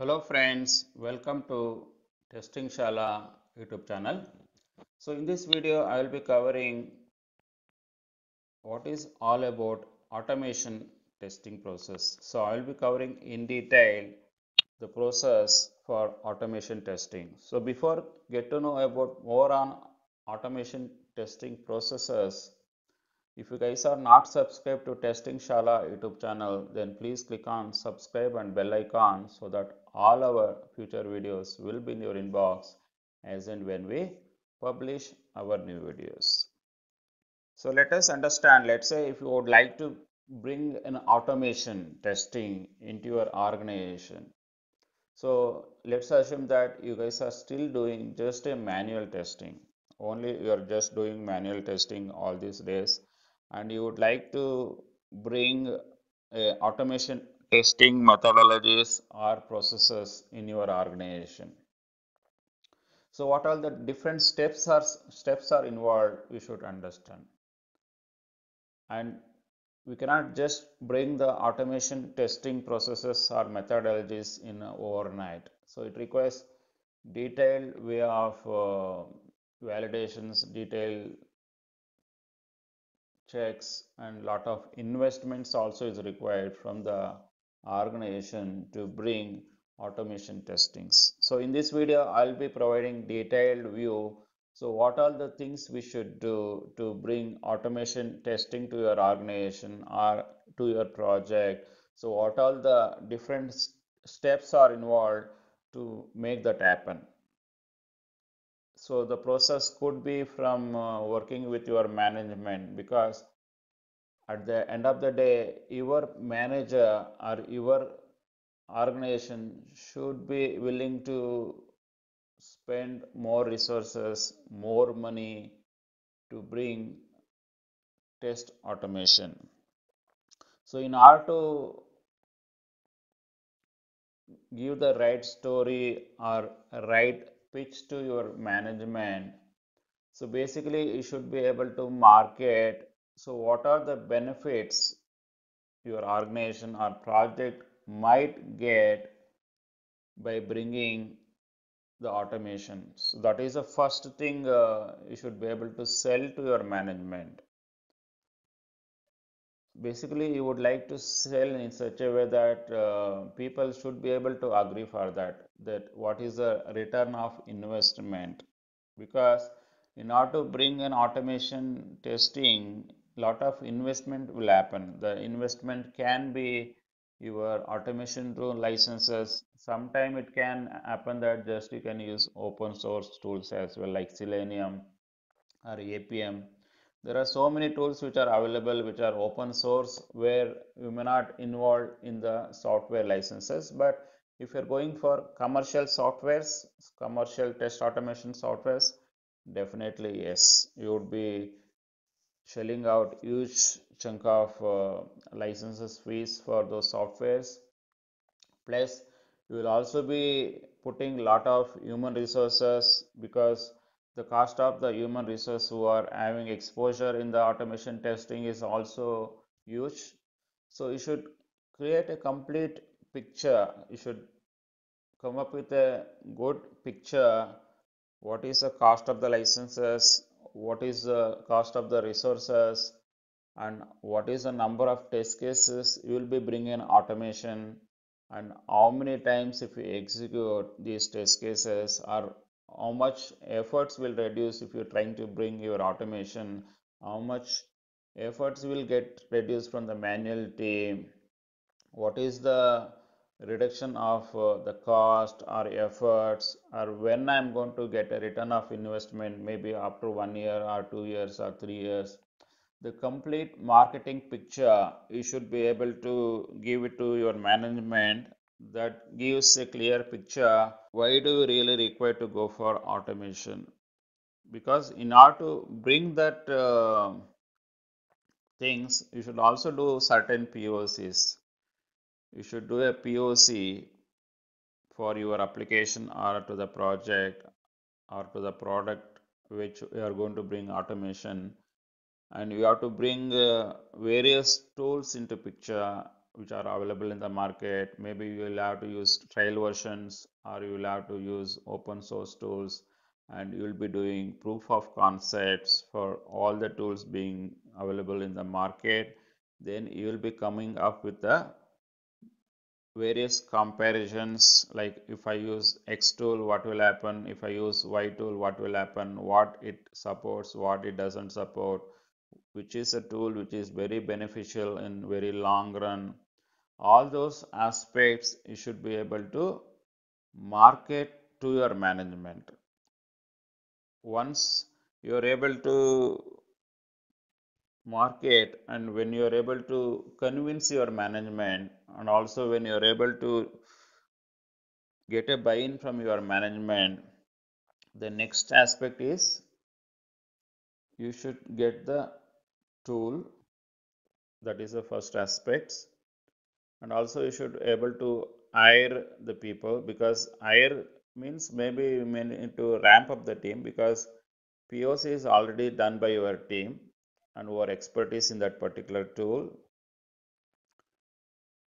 Hello friends, welcome to Testing Shala YouTube channel. So in this video, I will be covering what is all about automation testing process. So I will be covering in detail the process for automation testing. So before get to know about more on automation testing processes, if you guys are not subscribed to Testing Shala YouTube channel, then please click on subscribe and bell icon so that all our future videos will be in your inbox as and when we publish our new videos. So let us understand, let's say if you would like to bring an automation testing into your organization. So let's assume that you guys are still doing just a manual testing. Only you are just doing manual testing all these days and you would like to bring uh, automation testing methodologies or processes in your organization. So what all the different steps are steps are involved we should understand. And we cannot just bring the automation testing processes or methodologies in overnight. So it requires detailed way of uh, validations, detailed checks and lot of investments also is required from the organization to bring automation testings so in this video i'll be providing detailed view so what are the things we should do to bring automation testing to your organization or to your project so what all the different steps are involved to make that happen so the process could be from uh, working with your management because at the end of the day your manager or your organization should be willing to spend more resources more money to bring test automation so in order to give the right story or right pitch to your management so basically you should be able to market so what are the benefits your organization or project might get by bringing the automation so that is the first thing uh, you should be able to sell to your management basically you would like to sell in such a way that uh, people should be able to agree for that that what is the return of investment because in order to bring an automation testing lot of investment will happen the investment can be your automation tool licenses sometime it can happen that just you can use open source tools as well like selenium or apm there are so many tools which are available which are open source where you may not involved in the software licenses but if you're going for commercial softwares commercial test automation softwares definitely yes you would be shelling out huge chunk of uh, licenses fees for those softwares plus you will also be putting lot of human resources because the cost of the human resource who are having exposure in the automation testing is also huge so you should create a complete picture you should come up with a good picture what is the cost of the licenses what is the cost of the resources and what is the number of test cases you will be bringing automation and how many times if you execute these test cases are how much efforts will reduce if you're trying to bring your automation how much efforts will get reduced from the manual team what is the reduction of uh, the cost or efforts or when i'm going to get a return of investment maybe after one year or two years or three years the complete marketing picture you should be able to give it to your management that gives a clear picture why do we really require to go for automation because in order to bring that uh, things you should also do certain POCs you should do a POC for your application or to the project or to the product which you are going to bring automation and you have to bring uh, various tools into picture which are available in the market. Maybe you will have to use trial versions or you will have to use open source tools and you will be doing proof of concepts for all the tools being available in the market. Then you will be coming up with the various comparisons like if I use X tool, what will happen? If I use Y tool, what will happen? What it supports, what it doesn't support, which is a tool which is very beneficial in very long run all those aspects you should be able to market to your management once you are able to market and when you are able to convince your management and also when you are able to get a buy-in from your management the next aspect is you should get the tool that is the first aspects and also you should able to hire the people because hire means maybe you may need to ramp up the team because POC is already done by your team and your expertise in that particular tool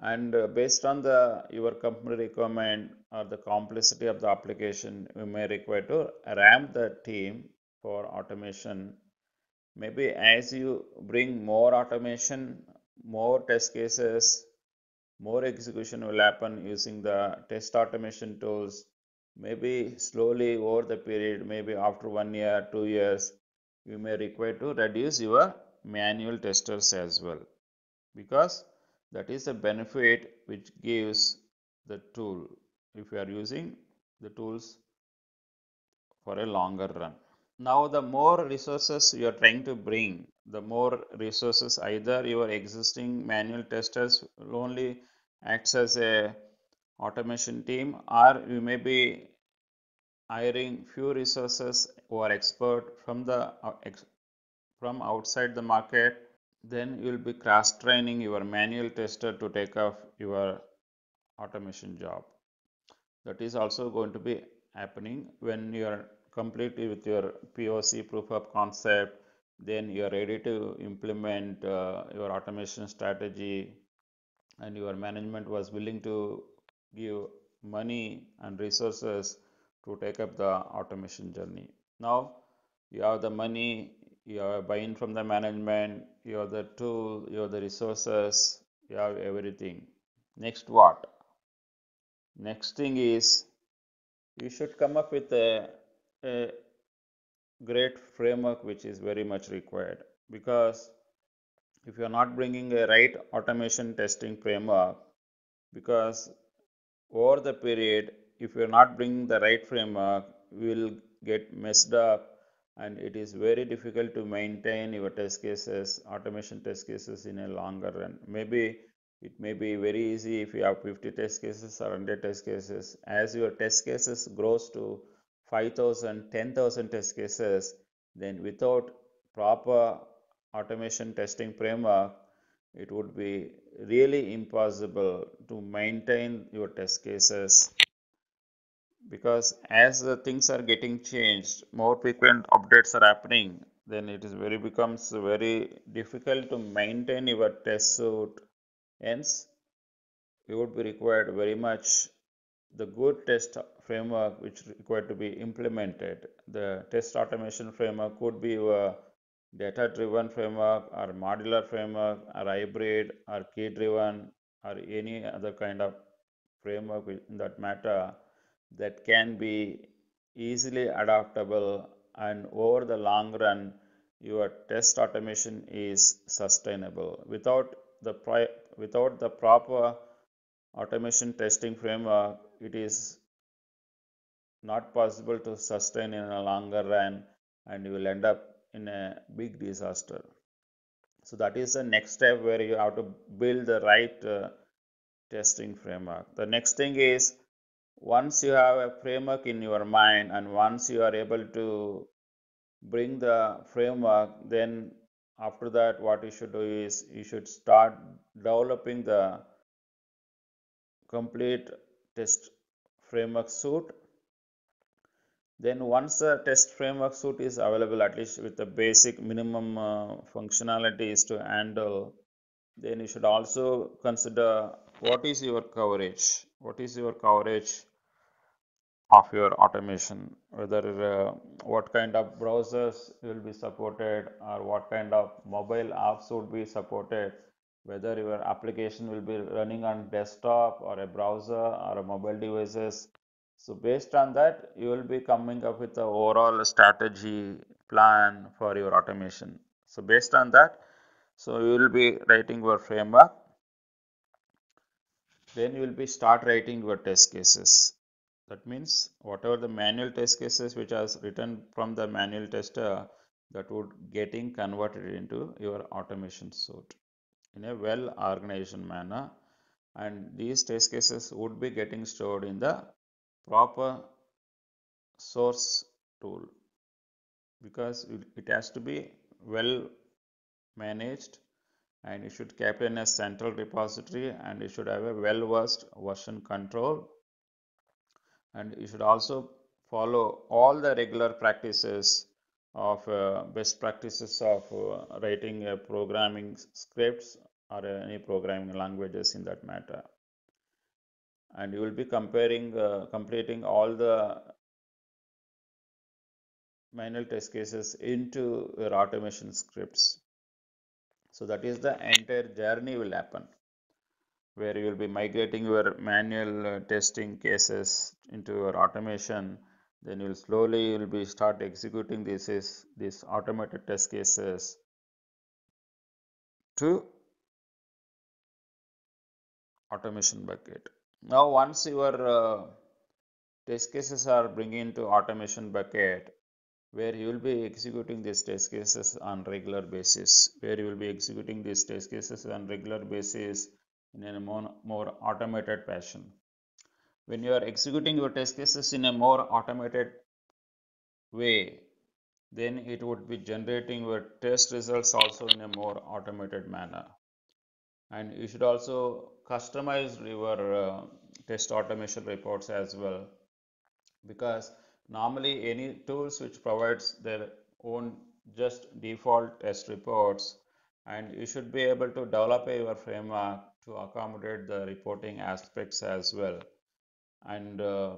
and uh, based on the your company requirement or the complexity of the application you may require to ramp the team for automation maybe as you bring more automation more test cases more execution will happen using the test automation tools maybe slowly over the period maybe after one year two years you may require to reduce your manual testers as well because that is the benefit which gives the tool if you are using the tools for a longer run now the more resources you are trying to bring the more resources either your existing manual testers will only acts as a automation team or you may be hiring few resources who are expert from the from outside the market then you will be cross training your manual tester to take off your automation job that is also going to be happening when you are completely with your POC proof of concept, then you are ready to implement uh, your automation strategy and your management was willing to give money and resources to take up the automation journey. Now you have the money, you have buy-in from the management, you have the tool, you have the resources, you have everything. Next what? Next thing is you should come up with a a great framework which is very much required because if you are not bringing a right automation testing framework because over the period if you are not bringing the right framework we will get messed up and it is very difficult to maintain your test cases automation test cases in a longer run maybe it may be very easy if you have 50 test cases or 100 test cases as your test cases grows to 5,000, 10,000 test cases, then without proper automation testing framework, it would be really impossible to maintain your test cases because as the things are getting changed, more frequent updates are happening, then it is very becomes very difficult to maintain your test suite. Hence, you would be required very much the good test framework which required to be implemented. The test automation framework could be a data-driven framework or modular framework or hybrid or key-driven or any other kind of framework in that matter that can be easily adaptable and over the long run your test automation is sustainable without the without the proper automation testing framework it is not possible to sustain in a longer run and you will end up in a big disaster so that is the next step where you have to build the right uh, testing framework the next thing is once you have a framework in your mind and once you are able to bring the framework then after that what you should do is you should start developing the complete test framework suite then once the test framework suite is available at least with the basic minimum uh, functionalities to handle then you should also consider what is your coverage what is your coverage of your automation whether uh, what kind of browsers will be supported or what kind of mobile apps would be supported whether your application will be running on desktop or a browser or a mobile devices so based on that, you will be coming up with the overall strategy plan for your automation. So based on that, so you will be writing your framework. Then you will be start writing your test cases. That means whatever the manual test cases which has written from the manual tester that would getting converted into your automation suite in a well organization manner and these test cases would be getting stored in the proper source tool because it has to be well managed and you should keep in a central repository and you should have a well versed version control and you should also follow all the regular practices of uh, best practices of uh, writing uh, programming scripts or any programming languages in that matter and you will be comparing, uh, completing all the manual test cases into your automation scripts. So that is the entire journey will happen where you will be migrating your manual uh, testing cases into your automation then you'll slowly you'll be start executing this is these automated test cases to automation bucket now once your uh, test cases are bringing to automation bucket where you will be executing these test cases on regular basis where you will be executing these test cases on regular basis in a more, more automated fashion when you are executing your test cases in a more automated way then it would be generating your test results also in a more automated manner and you should also customized your uh, test automation reports as well because normally any tools which provides their own just default test reports and you should be able to develop your framework to accommodate the reporting aspects as well and uh,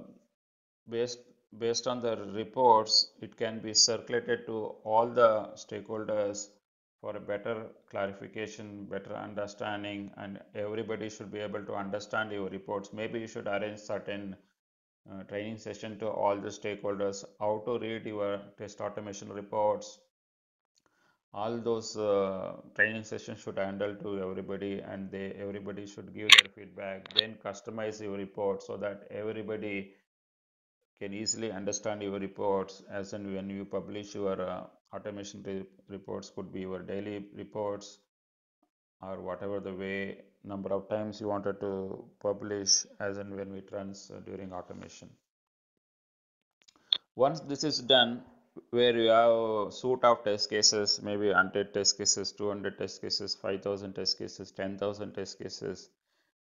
based based on the reports it can be circulated to all the stakeholders for a better clarification, better understanding, and everybody should be able to understand your reports. Maybe you should arrange certain uh, training session to all the stakeholders how to read your test automation reports. All those uh, training sessions should handle to everybody, and they everybody should give their feedback. Then customize your report so that everybody can easily understand your reports as and when you publish your uh, automation re reports could be your daily reports or whatever the way number of times you wanted to publish as and when it runs uh, during automation once this is done where you have sort of test cases maybe 100 test cases 200 test cases 5000 test cases 10000 test cases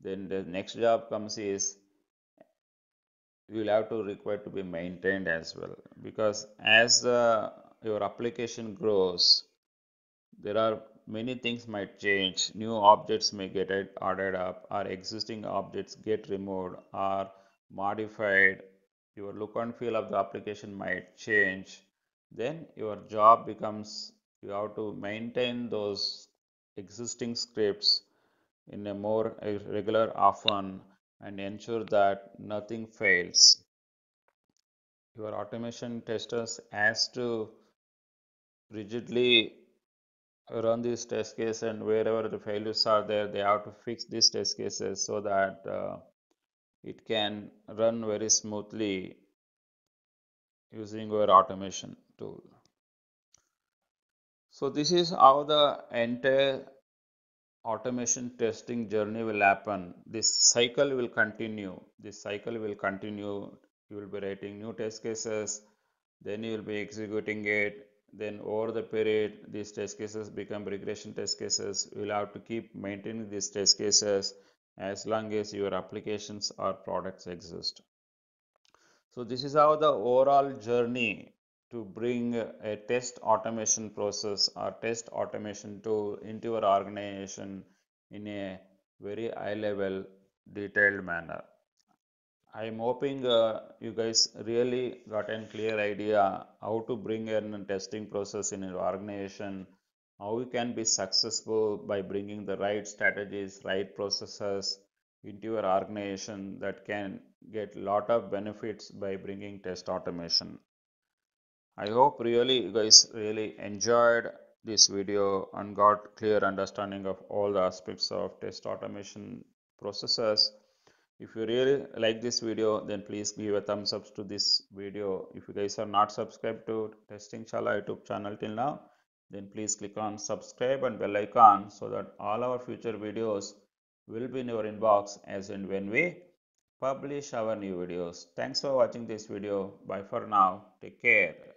then the next job comes is you will have to require to be maintained as well because as the your application grows, there are many things might change. New objects may get added up, or existing objects get removed or modified. Your look and feel of the application might change. Then your job becomes you have to maintain those existing scripts in a more uh, regular often and ensure that nothing fails. Your automation testers has to rigidly run these test cases and wherever the failures are there they have to fix these test cases so that uh, it can run very smoothly using our automation tool so this is how the entire automation testing journey will happen this cycle will continue this cycle will continue you will be writing new test cases then you will be executing it then over the period these test cases become regression test cases you will have to keep maintaining these test cases as long as your applications or products exist so this is how the overall journey to bring a test automation process or test automation tool into your organization in a very high level detailed manner I am hoping uh, you guys really got a clear idea how to bring in testing process in your organization, how you can be successful by bringing the right strategies, right processes into your organization that can get lot of benefits by bringing test automation. I hope really you guys really enjoyed this video and got clear understanding of all the aspects of test automation processes if you really like this video then please give a thumbs up to this video if you guys are not subscribed to testing shala youtube channel till now then please click on subscribe and bell icon so that all our future videos will be in your inbox as and when we publish our new videos thanks for watching this video bye for now take care